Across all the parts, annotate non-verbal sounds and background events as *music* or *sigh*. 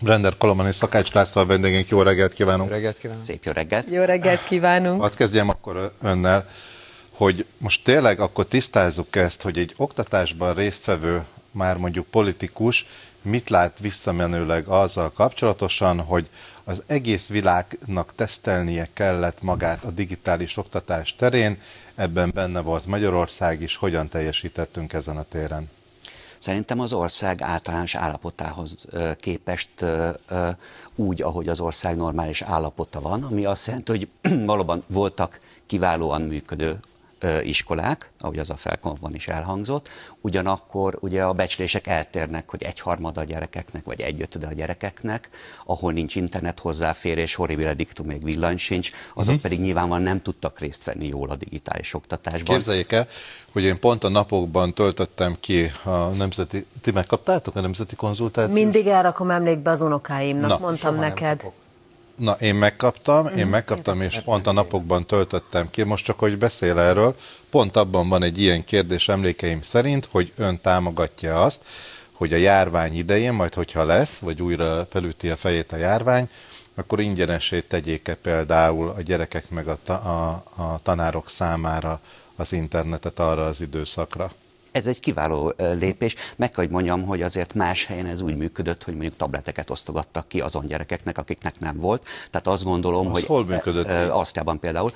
Brender Kalaman és Szakács László a vendégénk. Jó reggelt kívánunk! Jó reggelt kívánunk! Szép jó reggelt! Jó reggelt kívánunk! Azt kezdjem akkor önnel, hogy most tényleg akkor tisztázzuk ezt, hogy egy oktatásban résztvevő, már mondjuk politikus, mit lát visszamenőleg azzal kapcsolatosan, hogy az egész világnak tesztelnie kellett magát a digitális oktatás terén, ebben benne volt Magyarország is, hogyan teljesítettünk ezen a téren? Szerintem az ország általános állapotához képest úgy, ahogy az ország normális állapota van, ami azt jelenti, hogy *clears throat* valóban voltak kiválóan működő iskolák, ahogy az a felkonfban is elhangzott, ugyanakkor ugye a becslések eltérnek, hogy egyharmada a gyerekeknek, vagy egyötöde a gyerekeknek, ahol nincs internet hozzáférés, horribile diktum még villany sincs, azok uh-huh. pedig nyilvánvalóan nem tudtak részt venni jól a digitális oktatásban. Képzeljék el, hogy én pont a napokban töltöttem ki a nemzeti, ti megkaptátok a nemzeti konzultációt? Mindig elrakom emlékbe az unokáimnak, Na, mondtam neked. Nem Na, én megkaptam, én mhm. megkaptam, és pont a napokban töltöttem ki, most csak, hogy beszél erről, pont abban van egy ilyen kérdés emlékeim szerint, hogy ön támogatja azt, hogy a járvány idején, majd hogyha lesz, vagy újra felüti a fejét a járvány, akkor ingyenesé tegyék-e például a gyerekek meg a, ta- a, a tanárok számára az internetet arra az időszakra? ez egy kiváló lépés. Meg kell, hogy mondjam, hogy azért más helyen ez úgy működött, hogy mondjuk tableteket osztogattak ki azon gyerekeknek, akiknek nem volt. Tehát azt gondolom, az hogy... hol működött? E, Ausztriában például.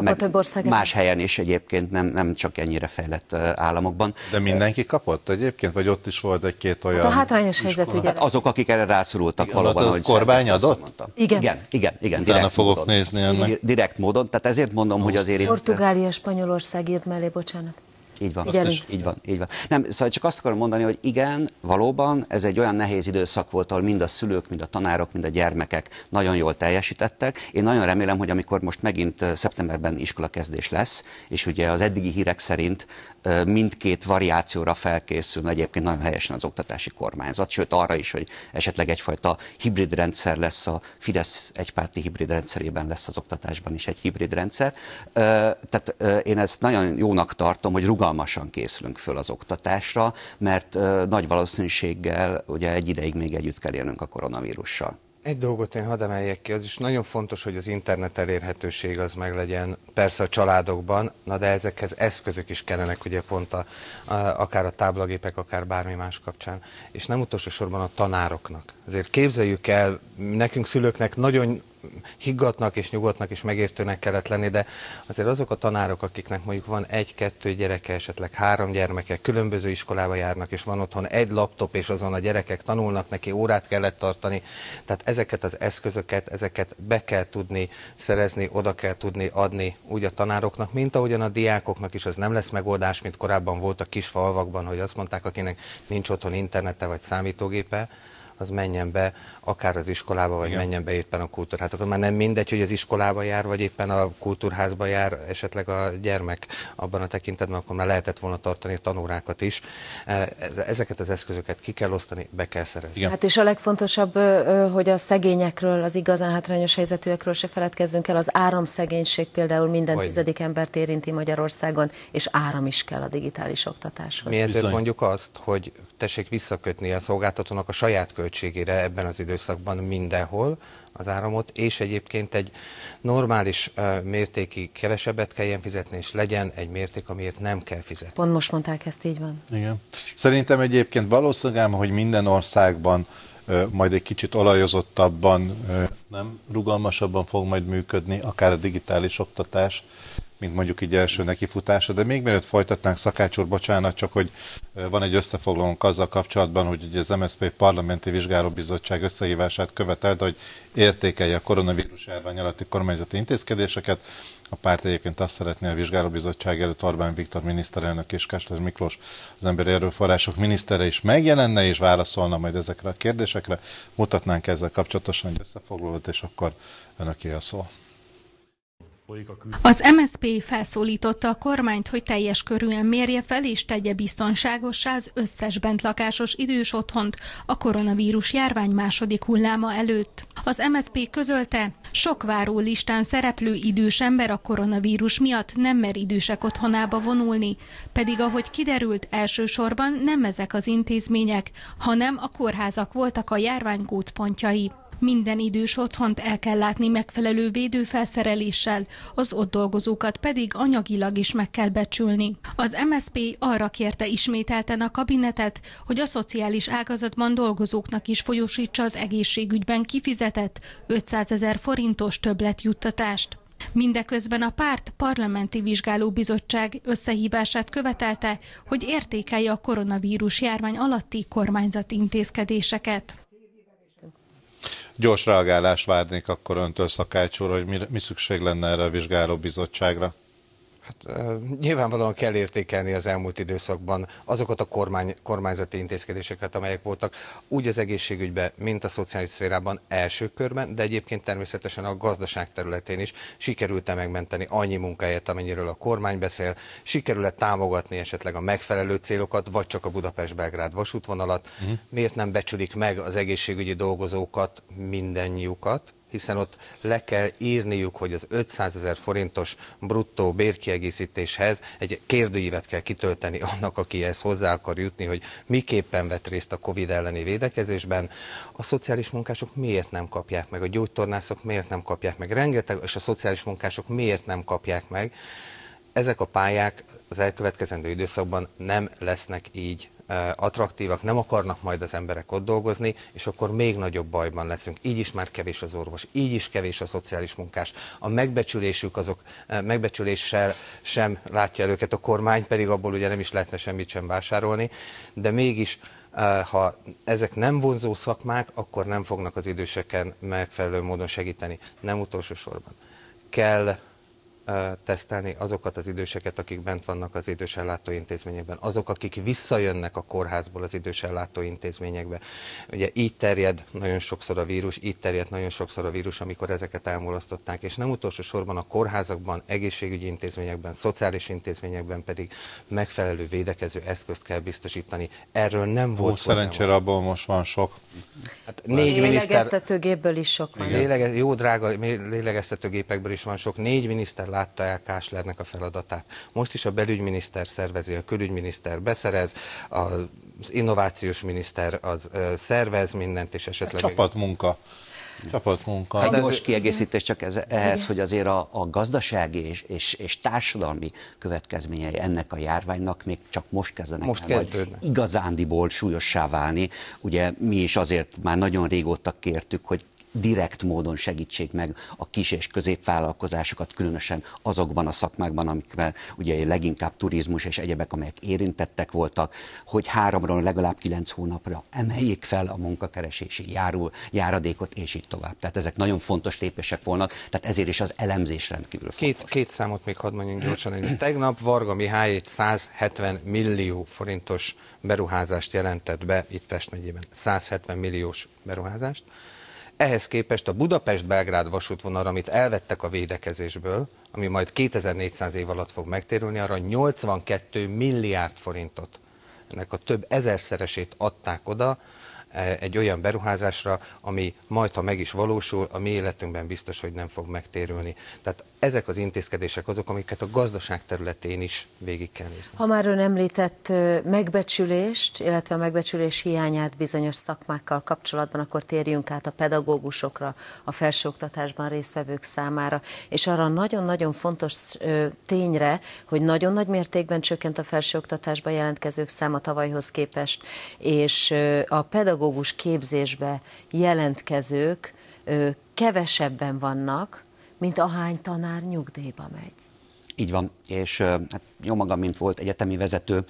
meg több Más helyen is egyébként, nem, nem csak ennyire fejlett államokban. De mindenki kapott egyébként? Vagy ott is volt egy-két olyan... Hát a hátrányos helyzet ugye. Hát azok, akik erre rászorultak igen, valóban, hogy kormány adott? Igen. igen. Igen, igen, igen. Direkt fogok módon. nézni ennek. Direkt módon, tehát ezért mondom, Most hogy azért... Portugália, Spanyolország írt mellé, bocsánat. Így van, igen. Is, így van, így van. Nem, szóval csak azt akarom mondani, hogy igen, valóban ez egy olyan nehéz időszak volt, ahol mind a szülők, mind a tanárok, mind a gyermekek nagyon jól teljesítettek. Én nagyon remélem, hogy amikor most megint szeptemberben iskolakezdés lesz, és ugye az eddigi hírek szerint mindkét variációra felkészül egyébként nagyon helyesen az oktatási kormányzat, sőt arra is, hogy esetleg egyfajta hibrid rendszer lesz, a Fidesz egypárti hibrid rendszerében lesz az oktatásban is egy hibrid rendszer. Tehát én ezt nagyon jónak tartom, hogy rugalmas rugalmasan készülünk föl az oktatásra, mert nagy valószínűséggel ugye egy ideig még együtt kell élnünk a koronavírussal. Egy dolgot én hadd emeljek ki, az is nagyon fontos, hogy az internet elérhetőség az meglegyen persze a családokban, na de ezekhez eszközök is kellenek, ugye pont a, a, akár a táblagépek, akár bármi más kapcsán, és nem utolsó sorban a tanároknak. Azért képzeljük el, nekünk szülőknek nagyon higgatnak és nyugodtnak és megértőnek kellett lenni, de azért azok a tanárok, akiknek mondjuk van egy-kettő gyereke, esetleg három gyermeke, különböző iskolába járnak, és van otthon egy laptop, és azon a gyerekek tanulnak, neki órát kellett tartani. Tehát ezeket az eszközöket, ezeket be kell tudni szerezni, oda kell tudni adni úgy a tanároknak, mint ahogyan a diákoknak is az nem lesz megoldás, mint korábban volt a kisfalvakban, hogy azt mondták, akinek nincs otthon internete vagy számítógépe, az menjen be akár az iskolába, vagy Igen. menjen be éppen a kultúrházba. Akkor már nem mindegy, hogy az iskolába jár, vagy éppen a kultúrházba jár esetleg a gyermek abban a tekintetben, akkor már lehetett volna tartani a tanórákat is. E, ezeket az eszközöket ki kell osztani, be kell szerezni. Igen. Hát és a legfontosabb, hogy a szegényekről, az igazán hátrányos helyzetűekről se feledkezzünk el. Az áramszegénység például minden Olyan. tizedik embert érinti Magyarországon, és áram is kell a digitális oktatáshoz. Mi ezért Bizony. mondjuk azt, hogy tessék visszakötni a szolgáltatónak a saját költségére ebben az időszakban mindenhol az áramot, és egyébként egy normális mértéki kevesebbet kelljen fizetni, és legyen egy mérték, amiért nem kell fizetni. Pont most mondták, ezt így van. Igen. Szerintem egyébként valószínűleg, hogy minden országban majd egy kicsit olajozottabban, nem rugalmasabban fog majd működni, akár a digitális oktatás, mint mondjuk így első nekifutása, de még mielőtt folytatnánk, Szakács úr, bocsánat, csak hogy van egy összefoglalónk azzal kapcsolatban, hogy ugye az MSZP Parlamenti Vizsgálóbizottság összehívását követelt, hogy értékelje a koronavírus járvány alatti kormányzati intézkedéseket. A párt egyébként azt szeretné a vizsgálóbizottság előtt Orbán Viktor miniszterelnök és Kásler Miklós az emberi erőforrások minisztere is megjelenne és válaszolna majd ezekre a kérdésekre. Mutatnánk ezzel kapcsolatosan egy összefoglalót, és akkor önöké a szó. Az MSP felszólította a kormányt, hogy teljes körűen mérje fel és tegye biztonságossá az összes bentlakásos idős otthont a koronavírus járvány második hulláma előtt. Az MSP közölte, sok váró listán szereplő idős ember a koronavírus miatt nem mer idősek otthonába vonulni, pedig ahogy kiderült, elsősorban nem ezek az intézmények, hanem a kórházak voltak a járvány gócpontjai. Minden idős otthont el kell látni megfelelő védőfelszereléssel, az ott dolgozókat pedig anyagilag is meg kell becsülni. Az MSP arra kérte ismételten a kabinetet, hogy a szociális ágazatban dolgozóknak is folyosítsa az egészségügyben kifizetett 500 ezer forintos többletjuttatást. Mindeközben a párt parlamenti vizsgálóbizottság összehívását követelte, hogy értékelje a koronavírus járvány alatti kormányzati intézkedéseket gyors reagálást várnék akkor öntől szakácsúra, hogy mi, mi szükség lenne erre a vizsgálóbizottságra. Hát, nyilvánvalóan kell értékelni az elmúlt időszakban azokat a kormány, kormányzati intézkedéseket, amelyek voltak úgy az egészségügyben, mint a szociális szférában első körben, de egyébként természetesen a gazdaság területén is sikerült-e megmenteni annyi munkáját, amennyiről a kormány beszél, Sikerült e támogatni esetleg a megfelelő célokat, vagy csak a Budapest-Belgrád vasútvonalat, uh-huh. miért nem becsülik meg az egészségügyi dolgozókat, mindennyiukat, hiszen ott le kell írniuk, hogy az 500 ezer forintos bruttó bérkiegészítéshez egy kérdőívet kell kitölteni annak, aki ezt hozzá akar jutni, hogy miképpen vett részt a COVID elleni védekezésben. A szociális munkások miért nem kapják meg, a gyógytornászok miért nem kapják meg, rengeteg, és a szociális munkások miért nem kapják meg. Ezek a pályák az elkövetkezendő időszakban nem lesznek így attraktívak, nem akarnak majd az emberek ott dolgozni, és akkor még nagyobb bajban leszünk. Így is már kevés az orvos, így is kevés a szociális munkás. A megbecsülésük azok megbecsüléssel sem látja el őket a kormány, pedig abból ugye nem is lehetne semmit sem vásárolni, de mégis ha ezek nem vonzó szakmák, akkor nem fognak az időseken megfelelő módon segíteni. Nem utolsó sorban. Kell tesztelni azokat az időseket, akik bent vannak az idősellátó intézményekben, azok, akik visszajönnek a kórházból az idősellátó intézményekbe. Ugye így terjed nagyon sokszor a vírus, így terjed nagyon sokszor a vírus, amikor ezeket elmulasztották, és nem utolsó sorban a kórházakban, egészségügyi intézményekben, szociális intézményekben pedig megfelelő védekező eszközt kell biztosítani. Erről nem Hú, volt Szerencsére abból most van sok. Hát négy miniszter... is sok van. Lélege... Jó drága lélegeztetőgépekből is van sok. Négy miniszter látta el Káslernek a feladatát. Most is a belügyminiszter szervezi, a külügyminiszter beszerez, az innovációs miniszter az szervez mindent, és esetleg... Hát csapatmunka. Csapatmunka. Hát most kiegészítés csak ez, ehhez, hogy azért a, a gazdasági és, és, és társadalmi következményei ennek a járványnak még csak most kezdenek most el majd igazándiból súlyossá válni. Ugye mi is azért már nagyon régóta kértük, hogy direkt módon segítsék meg a kis és középvállalkozásokat, különösen azokban a szakmákban, amikben ugye leginkább turizmus és egyebek, amelyek érintettek voltak, hogy háromról legalább kilenc hónapra emeljék fel a munkakeresési járul, járadékot, és így tovább. Tehát ezek nagyon fontos lépések volnak, tehát ezért is az elemzés rendkívül fontos. Két, két számot még hadd mondjunk gyorsan. Hogy *clears throat* tegnap Varga Mihály egy 170 millió forintos beruházást jelentett be itt Pest megyében. 170 milliós beruházást. Ehhez képest a Budapest-Belgrád vasútvonal, amit elvettek a védekezésből, ami majd 2400 év alatt fog megtérülni, arra 82 milliárd forintot, ennek a több ezerszeresét adták oda, E, egy olyan beruházásra, ami majd, ha meg is valósul, a mi életünkben biztos, hogy nem fog megtérülni. Tehát ezek az intézkedések azok, amiket a gazdaság területén is végig kell nézni. Ha már ön említett megbecsülést, illetve a megbecsülés hiányát bizonyos szakmákkal kapcsolatban, akkor térjünk át a pedagógusokra, a felsőoktatásban résztvevők számára, és arra nagyon-nagyon fontos tényre, hogy nagyon nagy mértékben csökkent a felsőoktatásban jelentkezők száma tavalyhoz képest, és a pedagógusok pedagógus képzésbe jelentkezők kevesebben vannak, mint ahány tanár nyugdíjba megy. Így van, és hát jó magam, mint volt egyetemi vezető,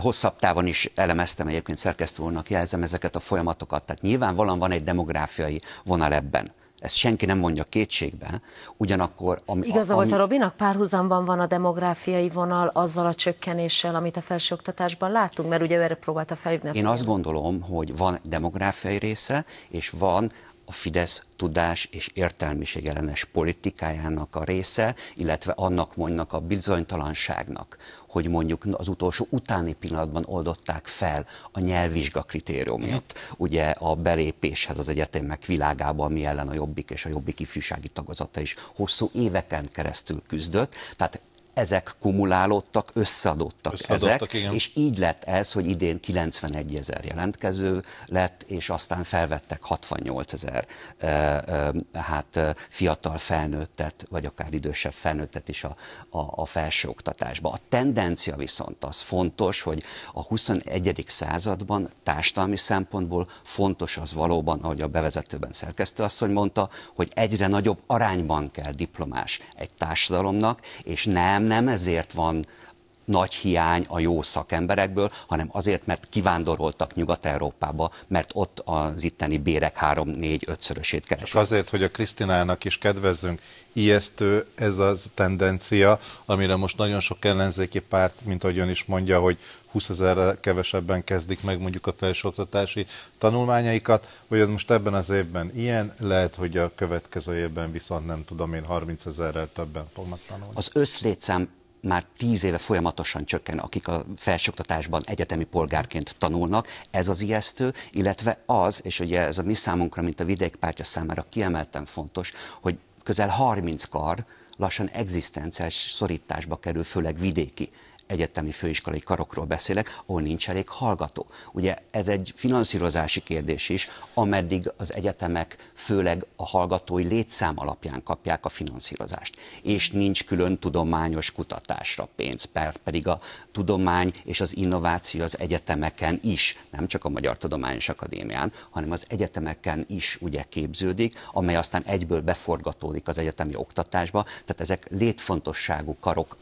hosszabb távon is elemeztem egyébként szerkesztőnek, jelzem ezeket a folyamatokat, tehát nyilvánvalóan van egy demográfiai vonal ebben ezt senki nem mondja kétségbe, ugyanakkor... Ami, Igaza ami, volt a Robinak, párhuzamban van a demográfiai vonal azzal a csökkenéssel, amit a felsőoktatásban látunk, mert ugye ő erre próbálta felhívni. Én azt gondolom, hogy van demográfiai része, és van a Fidesz tudás és értelmiség ellenes politikájának a része, illetve annak mondnak a bizonytalanságnak, hogy mondjuk az utolsó utáni pillanatban oldották fel a nyelvvizsga kritériumot, ugye a belépéshez az egyetemek világába, ami ellen a Jobbik és a Jobbik ifjúsági tagozata is hosszú éveken keresztül küzdött, tehát ezek kumulálódtak, összeadódtak, összeadódtak ezek, igen. és így lett ez, hogy idén 91 ezer jelentkező lett, és aztán felvettek 68 ezer hát fiatal felnőttet, vagy akár idősebb felnőttet is a, a, a felsőoktatásba. A tendencia viszont az fontos, hogy a 21. században társadalmi szempontból fontos az valóban, ahogy a bevezetőben hogy mondta, hogy egyre nagyobb arányban kell diplomás egy társadalomnak, és nem nem ezért van nagy hiány a jó szakemberekből, hanem azért, mert kivándoroltak Nyugat-Európába, mert ott az itteni bérek 3-4-5-szörösét keresik. Csak azért, hogy a Krisztinának is kedvezzünk, ijesztő ez az tendencia, amire most nagyon sok ellenzéki párt, mint ahogy ön is mondja, hogy 20 ezerre kevesebben kezdik meg mondjuk a felsőoktatási tanulmányaikat, hogy az most ebben az évben ilyen, lehet, hogy a következő évben viszont nem tudom én 30 ezerrel többen fognak tanulni. Az összlétszám már tíz éve folyamatosan csökken, akik a felsőoktatásban egyetemi polgárként tanulnak. Ez az ijesztő, illetve az, és ugye ez a mi számunkra, mint a vidékpártya számára kiemelten fontos, hogy közel 30 kar lassan egzisztenciális szorításba kerül, főleg vidéki egyetemi főiskolai karokról beszélek, ahol nincs elég hallgató. Ugye ez egy finanszírozási kérdés is, ameddig az egyetemek főleg a hallgatói létszám alapján kapják a finanszírozást. És nincs külön tudományos kutatásra pénz, pedig a tudomány és az innováció az egyetemeken is, nem csak a Magyar Tudományos Akadémián, hanem az egyetemeken is ugye képződik, amely aztán egyből beforgatódik az egyetemi oktatásba, tehát ezek létfontosságú karok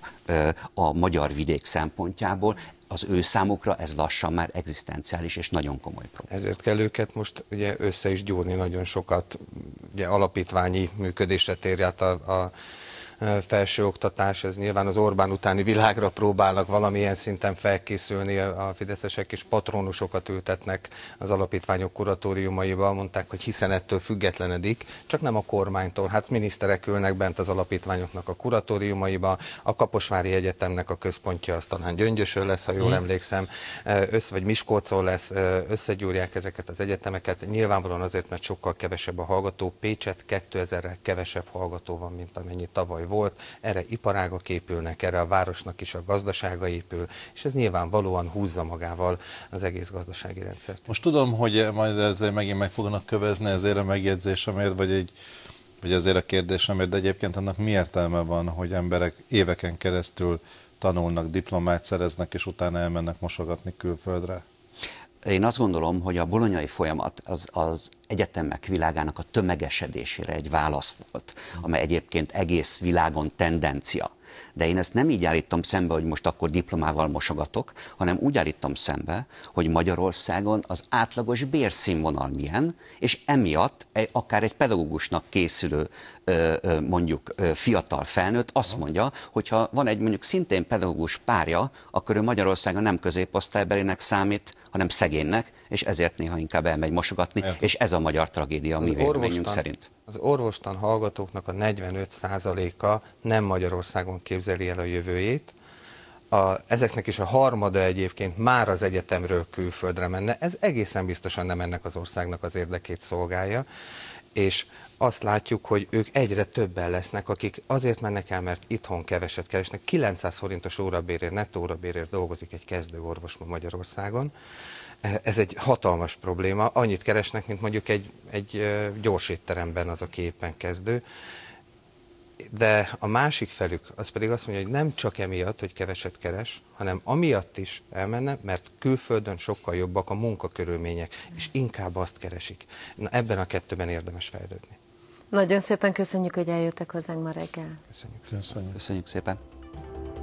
a magyar vidék cég szempontjából az ő számukra ez lassan már egzisztenciális és nagyon komoly probléma. Ezért kell őket most ugye össze is gyúrni nagyon sokat, ugye alapítványi működésre térját a, a felsőoktatás, ez nyilván az Orbán utáni világra próbálnak valamilyen szinten felkészülni a fideszesek, és patronusokat ültetnek az alapítványok kuratóriumaiba, mondták, hogy hiszen ettől függetlenedik, csak nem a kormánytól. Hát miniszterek ülnek bent az alapítványoknak a kuratóriumaiba, a Kaposvári Egyetemnek a központja az talán Gyöngyösön lesz, ha jól mhm. emlékszem, össze vagy Miskolcon lesz, összegyúrják ezeket az egyetemeket, nyilvánvalóan azért, mert sokkal kevesebb a hallgató, Pécset 2000-re kevesebb hallgató van, mint amennyi tavaly volt, erre iparágak épülnek, erre a városnak is a gazdasága épül, és ez nyilvánvalóan húzza magával az egész gazdasági rendszert. Most tudom, hogy majd ezzel megint meg fognak kövezni, ezért a megjegyzésemért, vagy egy vagy ezért a kérdésemért, de egyébként annak mi értelme van, hogy emberek éveken keresztül tanulnak, diplomát szereznek, és utána elmennek mosogatni külföldre? Én azt gondolom, hogy a bolonyai folyamat az, az egyetemek világának a tömegesedésére egy válasz volt, amely egyébként egész világon tendencia. De én ezt nem így állítom szembe, hogy most akkor diplomával mosogatok, hanem úgy állítom szembe, hogy Magyarországon az átlagos bérszínvonal milyen, és emiatt egy, akár egy pedagógusnak készülő mondjuk fiatal felnőtt azt mondja, hogy ha van egy mondjuk szintén pedagógus párja, akkor ő Magyarországon nem középosztálybelének számít, hanem szegénynek, és ezért néha inkább elmegy mosogatni, Elfog. és ez a magyar tragédia ami véleményünk szerint az orvostan hallgatóknak a 45%-a nem Magyarországon képzeli el a jövőjét, a, ezeknek is a harmada egyébként már az egyetemről külföldre menne, ez egészen biztosan nem ennek az országnak az érdekét szolgálja, és azt látjuk, hogy ők egyre többen lesznek, akik azért mennek el, mert itthon keveset keresnek, 900 forintos órabérért, nettó órabérért dolgozik egy kezdő orvos ma Magyarországon, ez egy hatalmas probléma. Annyit keresnek, mint mondjuk egy, egy gyors étteremben az, aki éppen kezdő. De a másik felük, az pedig azt mondja, hogy nem csak emiatt, hogy keveset keres, hanem amiatt is elmenne, mert külföldön sokkal jobbak a munkakörülmények, és inkább azt keresik. Na, ebben a kettőben érdemes fejlődni. Nagyon szépen köszönjük, hogy eljöttek hozzánk ma reggel. Köszönjük szépen. Köszönjük, köszönjük szépen.